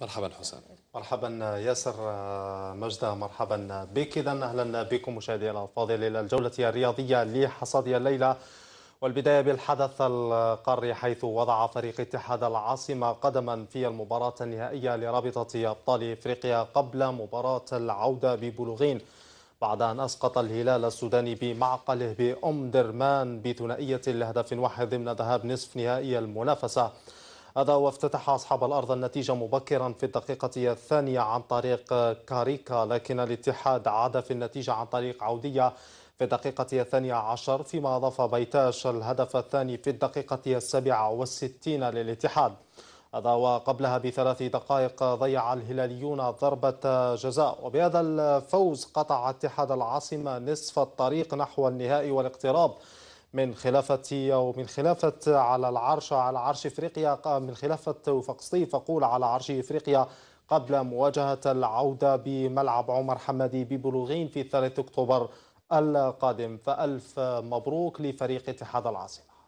مرحبا حسام مرحبا ياسر آه، مجدة مرحبا بك إذا أهلا بكم مشاهدينا الفاضل إلى الجولة الرياضية لحصاد الليلة والبداية بالحدث القاري حيث وضع فريق اتحاد العاصمة قدما في المباراة النهائية لرابطة أبطال إفريقيا قبل مباراة العودة ببلوغين بعد أن أسقط الهلال السوداني بمعقله بأم درمان بثنائية لهدف واحد ضمن ذهاب نصف نهائي المنافسة هذا وافتتح أصحاب الأرض النتيجة مبكرا في الدقيقة الثانية عن طريق كاريكا لكن الاتحاد عاد في النتيجة عن طريق عودية في الدقيقة الثانية عشر فيما أضاف بيتاش الهدف الثاني في الدقيقة السابعة والستين للاتحاد هذا وقبلها بثلاث دقائق ضيع الهلاليون ضربة جزاء وبهذا الفوز قطع اتحاد العاصمة نصف الطريق نحو النهائي والاقتراب من خلافة أو من خلافة على العرش على عرش إفريقيا من خلافة وفاق صيف أقول على عرش إفريقيا قبل مواجهة العودة بملعب عمر حمدي ببلوغين في 3 أكتوبر القادم فألف مبروك لفريق اتحاد العاصمة